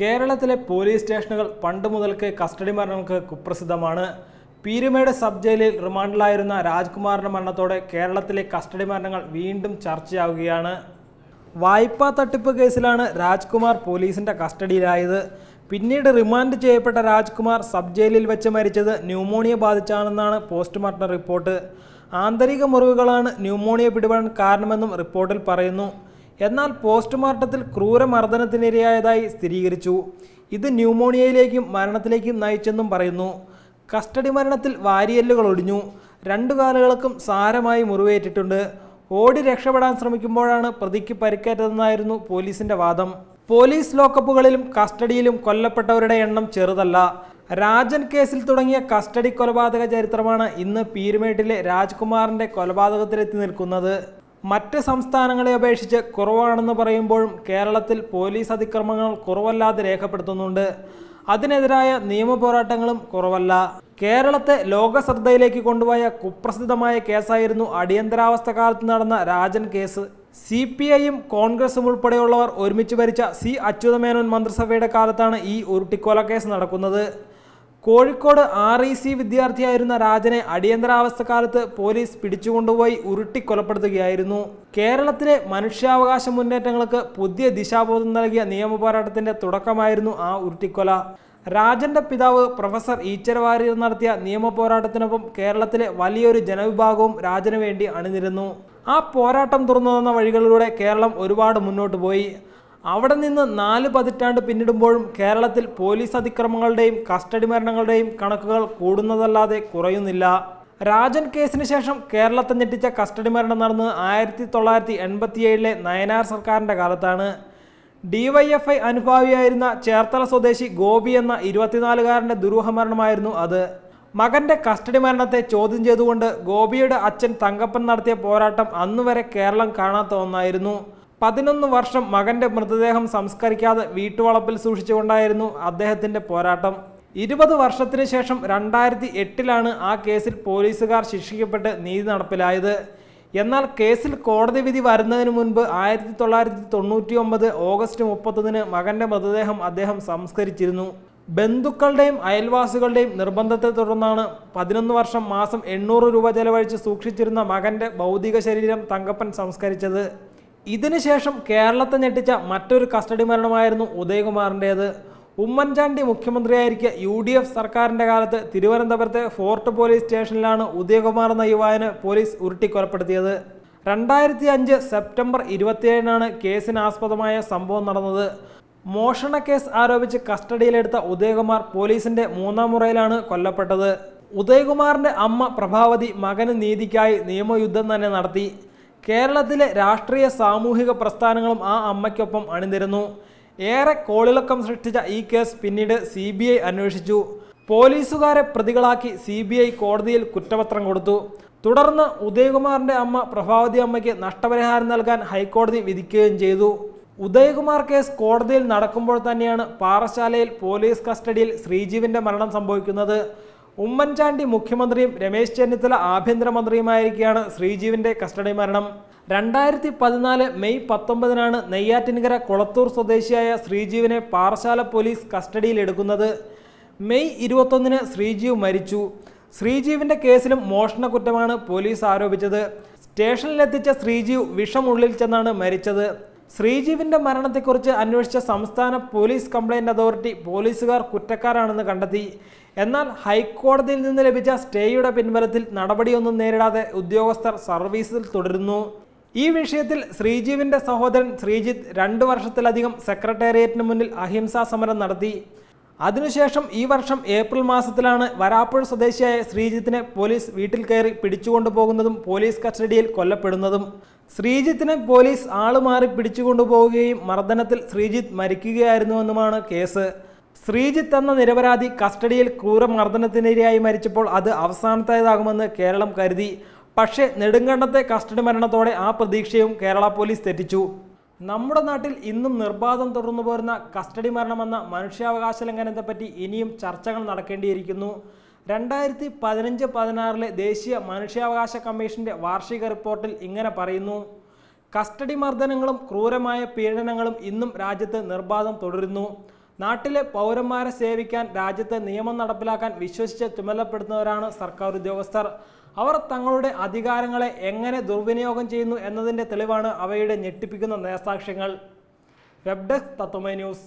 കേരളത്തിലെ പോലീസ് സ്റ്റേഷനുകൾ പണ്ട് മുതൽക്ക് കസ്റ്റഡി മരണങ്ങൾക്ക് കുപ്രസിദ്ധമാണ് പീരുമേട് സബ് ജയിലിൽ റിമാൻഡിലായിരുന്ന രാജ്കുമാറിൻ്റെ മരണത്തോടെ കേരളത്തിലെ കസ്റ്റഡി മരണങ്ങൾ വീണ്ടും ചർച്ചയാവുകയാണ് വായ്പാ തട്ടിപ്പ് കേസിലാണ് രാജ്കുമാർ പോലീസിൻ്റെ കസ്റ്റഡിയിലായത് പിന്നീട് റിമാൻഡ് ചെയ്യപ്പെട്ട രാജ്കുമാർ സബ് ജയിലിൽ വെച്ച് മരിച്ചത് ന്യൂമോണിയ ബാധിച്ചാണെന്നാണ് പോസ്റ്റ്മോർട്ടം റിപ്പോർട്ട് ആന്തരിക മുറിവുകളാണ് ന്യൂമോണിയ പിടിപെടാൻ കാരണമെന്നും റിപ്പോർട്ടിൽ പറയുന്നു എന്നാൽ പോസ്റ്റ്മോർട്ടത്തിൽ ക്രൂരമർദ്ദനത്തിനിരയായതായി സ്ഥിരീകരിച്ചു ഇത് ന്യൂമോണിയയിലേക്കും മരണത്തിലേക്കും നയിച്ചെന്നും പറയുന്നു കസ്റ്റഡി മരണത്തിൽ വാരിയല്ലുകൾ ഒടിഞ്ഞു രണ്ടു കാലുകൾക്കും സാരമായി മുറിവേറ്റിട്ടുണ്ട് ഓടി രക്ഷപ്പെടാൻ ശ്രമിക്കുമ്പോഴാണ് പ്രതിക്ക് പരിക്കേറ്റതെന്നായിരുന്നു പോലീസിന്റെ വാദം പോലീസ് ലോക്കപ്പുകളിലും കസ്റ്റഡിയിലും കൊല്ലപ്പെട്ടവരുടെ എണ്ണം ചെറുതല്ല രാജൻ കേസിൽ തുടങ്ങിയ കസ്റ്റഡി കൊലപാതക ചരിത്രമാണ് ഇന്ന് പീരുമേട്ടിലെ രാജ്കുമാറിന്റെ കൊലപാതകത്തിലെത്തി നിൽക്കുന്നത് മറ്റ് സംസ്ഥാനങ്ങളെ അപേക്ഷിച്ച് കുറവാണെന്ന് പറയുമ്പോഴും കേരളത്തിൽ പോലീസ് അതിക്രമങ്ങൾ കുറവല്ലാതെ രേഖപ്പെടുത്തുന്നുണ്ട് അതിനെതിരായ നിയമപോരാട്ടങ്ങളും കുറവല്ല കേരളത്തെ ലോക ശ്രദ്ധയിലേക്ക് കൊണ്ടുപോയ കുപ്രസിദ്ധമായ കേസായിരുന്നു അടിയന്തരാവസ്ഥ കാലത്ത് നടന്ന രാജൻ കേസ് സി പി ഐയും കോൺഗ്രസും ഉൾപ്പെടെയുള്ളവർ ഒരുമിച്ച് ഭരിച്ച സി അച്യുതമേനോൻ മന്ത്രിസഭയുടെ കാലത്താണ് ഈ ഉരുട്ടിക്കൊല കേസ് നടക്കുന്നത് കോഴിക്കോട് ആർ ഇ സി വിദ്യാർത്ഥിയായിരുന്ന രാജനെ കാലത്ത് പോലീസ് പിടിച്ചുകൊണ്ടുപോയി ഉരുട്ടിക്കൊലപ്പെടുത്തുകയായിരുന്നു കേരളത്തിലെ മനുഷ്യാവകാശ മുന്നേറ്റങ്ങൾക്ക് പുതിയ ദിശാബോധം നൽകിയ നിയമപോരാട്ടത്തിന്റെ തുടക്കമായിരുന്നു ആ ഉരുട്ടിക്കൊല രാജന്റെ പിതാവ് പ്രൊഫസർ ഈച്ചരവാരി നടത്തിയ നിയമപോരാട്ടത്തിനൊപ്പം കേരളത്തിലെ വലിയൊരു ജനവിഭാഗവും രാജനു വേണ്ടി അണിനിരുന്നു ആ പോരാട്ടം തുറന്നു തന്ന വഴികളിലൂടെ കേരളം ഒരുപാട് മുന്നോട്ട് പോയി അവിടെ നിന്ന് നാല് പതിറ്റാണ്ട് പിന്നിടുമ്പോഴും കേരളത്തിൽ പോലീസ് അതിക്രമങ്ങളുടെയും കസ്റ്റഡി മരണങ്ങളുടെയും കണക്കുകൾ കൂടുന്നതല്ലാതെ കുറയുന്നില്ല രാജൻ കേസിന് ശേഷം കേരളത്തെ ഞെട്ടിച്ച കസ്റ്റഡി മരണം നടന്ന് ആയിരത്തി തൊള്ളായിരത്തി എൺപത്തിയേഴിലെ നയനാർ സർക്കാരിൻ്റെ കാലത്താണ് ഡിവൈഎഫ്ഐ അനുഭാവിയായിരുന്ന ചേർത്തല സ്വദേശി ഗോപി എന്ന ഇരുപത്തിനാലുകാരൻ്റെ ദുരൂഹ മരണമായിരുന്നു അത് മകന്റെ കസ്റ്റഡി മരണത്തെ ചോദ്യം ചെയ്തുകൊണ്ട് ഗോപിയുടെ അച്ഛൻ തങ്കപ്പൻ നടത്തിയ പോരാട്ടം അന്നുവരെ കേരളം കാണാത്ത ഒന്നായിരുന്നു പതിനൊന്ന് വർഷം മകന്റെ മൃതദേഹം സംസ്കരിക്കാതെ വീട്ടുവളപ്പിൽ സൂക്ഷിച്ചുകൊണ്ടായിരുന്നു അദ്ദേഹത്തിന്റെ പോരാട്ടം ഇരുപത് വർഷത്തിനു ശേഷം രണ്ടായിരത്തി എട്ടിലാണ് ആ കേസിൽ പോലീസുകാർ ശിക്ഷിക്കപ്പെട്ട് നീതി നടപ്പിലായത് എന്നാൽ കേസിൽ കോടതി വിധി വരുന്നതിന് മുൻപ് ആയിരത്തി തൊള്ളായിരത്തി തൊണ്ണൂറ്റി ഒമ്പത് ഓഗസ്റ്റ് മുപ്പത്തൊന്നിന് മകന്റെ മൃതദേഹം അദ്ദേഹം സംസ്കരിച്ചിരുന്നു ബന്ധുക്കളുടെയും അയൽവാസികളുടെയും നിർബന്ധത്തെ തുടർന്നാണ് പതിനൊന്ന് വർഷം മാസം എണ്ണൂറ് രൂപ ചെലവഴിച്ച് സൂക്ഷിച്ചിരുന്ന മകന്റെ ഭൗതിക ശരീരം തങ്കപ്പൻ സംസ്കരിച്ചത് ഇതിനുശേഷം കേരളത്തെ ഞെട്ടിച്ച മറ്റൊരു custody മരണമായിരുന്നു ഉദയകുമാറിൻ്റേത് Oommen Chandy മുഖ്യമന്ത്രിയായിരിക്കെ U D F സർക്കാരിൻ്റെ കാലത്ത് തിരുവനന്തപുരത്തെ ഫോർട്ട് പോലീസ് സ്റ്റേഷനിലാണ് ഉദയകുമാർ എന്ന യുവാവിന് പോലീസ് ഉരുട്ടിക്കൊലപ്പെടുത്തിയത് രണ്ടായിരത്തി അഞ്ച് സെപ്റ്റംബർ ഇരുപത്തിയേഴിനാണ് കേസിനാസ്പദമായ സംഭവം നടന്നത് മോഷണ കേസ് ആരോപിച്ച് കസ്റ്റഡിയിലെടുത്ത ഉദയകുമാർ പോലീസിന്റെ മൂന്നാം മുറയിലാണ് കൊല്ലപ്പെട്ടത് ഉദയകുമാറിന്റെ അമ്മ പ്രഭാവതി മകന് നീതിക്കായി നിയമയുദ്ധം തന്നെ നടത്തി കേരളത്തിലെ രാഷ്ട്രീയ സാമൂഹിക പ്രസ്ഥാനങ്ങളും ആ അമ്മയ്ക്കൊപ്പം അണിനിരുന്നു ഏറെ കോളിളക്കം സൃഷ്ടിച്ച ഈ കേസ് പിന്നീട് സി ബി ഐ അന്വേഷിച്ചു പോലീസുകാരെ പ്രതികളാക്കി സി ബി ഐ കോടതിയിൽ കുറ്റപത്രം കൊടുത്തു തുടർന്ന് ഉദയകുമാറിന്റെ അമ്മ പ്രഭാവതി അമ്മയ്ക്ക് നഷ്ടപരിഹാരം നൽകാൻ ഹൈക്കോടതി വിധിക്കുകയും ചെയ്തു ഉദയകുമാർ കേസ് കോടതിയിൽ നടക്കുമ്പോൾ തന്നെയാണ് പാറശാലയിൽ പോലീസ് കസ്റ്റഡിയിൽ ശ്രീജീവിന്റെ മരണം സംഭവിക്കുന്നത് ഉമ്മൻചാണ്ടി മുഖ്യമന്ത്രിയും രമേശ് ചെന്നിത്തല ആഭ്യന്തരമന്ത്രിയുമായിരിക്കെയാണ് ശ്രീജീവിന്റെ കസ്റ്റഡി മരണം രണ്ടായിരത്തി പതിനാല് മെയ് പത്തൊമ്പതിനാണ് നെയ്യാറ്റിൻകര കൊളത്തൂർ സ്വദേശിയായ ശ്രീജീവിനെ പാറശാല പോലീസ് കസ്റ്റഡിയിലെടുക്കുന്നത് മെയ് ഇരുപത്തൊന്നിന് ശ്രീജീവ് മരിച്ചു ശ്രീജീവിന്റെ കേസിലും മോഷണ കുറ്റമാണ് പോലീസ് ആരോപിച്ചത് സ്റ്റേഷനിലെത്തിച്ച ശ്രീജീവ് വിഷമുള്ളിൽ ചെന്നാണ് മരിച്ചത് ശ്രീജീവിന്റെ മരണത്തെക്കുറിച്ച് അന്വേഷിച്ച സംസ്ഥാന പോലീസ് കംപ്ലൈന്റ് അതോറിറ്റി പോലീസുകാർ കുറ്റക്കാരാണെന്ന് കണ്ടെത്തി എന്നാൽ ഹൈക്കോടതിയിൽ നിന്ന് ലഭിച്ച സ്റ്റേയുടെ പിൻബലത്തിൽ നടപടിയൊന്നും നേരിടാതെ ഉദ്യോഗസ്ഥർ സർവീസിൽ തുടരുന്നു ഈ വിഷയത്തിൽ ശ്രീജീവിന്റെ സഹോദരൻ ശ്രീജിത്ത് രണ്ടു വർഷത്തിലധികം സെക്രട്ടേറിയറ്റിന് മുന്നിൽ അഹിംസാ സമരം നടത്തി അതിനുശേഷം ഈ വർഷം ഏപ്രിൽ മാസത്തിലാണ് വരാപ്പുഴ സ്വദേശിയായ ശ്രീജിത്തിനെ പോലീസ് വീട്ടിൽ കയറി പിടിച്ചുകൊണ്ടുപോകുന്നതും പോലീസ് കസ്റ്റഡിയിൽ കൊല്ലപ്പെടുന്നതും ശ്രീജിത്തിനെ പോലീസ് ആളുമാറി പിടിച്ചുകൊണ്ടുപോവുകയും മർദ്ദനത്തിൽ ശ്രീജിത്ത് മരിക്കുകയായിരുന്നുവെന്നുമാണ് കേസ് ശ്രീജിത്ത് എന്ന നിരപരാധി കസ്റ്റഡിയിൽ ക്രൂര മർദ്ദനത്തിനിരയായി മരിച്ചപ്പോൾ അത് അവസാനത്തേതാകുമെന്ന് കേരളം കരുതി പക്ഷേ നെടുങ്കണ്ടത്തെ കസ്റ്റഡി മരണത്തോടെ ആ പ്രതീക്ഷയും കേരള പോലീസ് തെറ്റിച്ചു നമ്മുടെ നാട്ടിൽ ഇന്നും നിർബാധം തുടർന്നു പോരുന്ന കസ്റ്റഡി മരണമെന്ന മനുഷ്യാവകാശ ലംഘനത്തെപ്പറ്റി ഇനിയും ചർച്ചകൾ നടക്കേണ്ടിയിരിക്കുന്നു രണ്ടായിരത്തി പതിനഞ്ച് പതിനാറിലെ ദേശീയ മനുഷ്യാവകാശ കമ്മീഷന്റെ വാർഷിക റിപ്പോർട്ടിൽ ഇങ്ങനെ പറയുന്നു കസ്റ്റഡി മർദ്ദനങ്ങളും ക്രൂരമായ പീഡനങ്ങളും ഇന്നും രാജ്യത്ത് നിർബാധം തുടരുന്നു നാട്ടിലെ പൗരന്മാരെ സേവിക്കാൻ രാജ്യത്തെ നിയമം നടപ്പിലാക്കാൻ വിശ്വസിച്ച് ചുമതലപ്പെടുത്തുന്നവരാണ് സർക്കാർ ഉദ്യോഗസ്ഥർ അവർ തങ്ങളുടെ അധികാരങ്ങളെ എങ്ങനെ ദുർവിനിയോഗം ചെയ്യുന്നു എന്നതിൻ്റെ തെളിവാണ് അവയുടെ ഞെട്ടിപ്പിക്കുന്ന നേസാക്ഷ്യങ്ങൾ വെബ്ഡെസ്ക് തത്വമേ ന്യൂസ്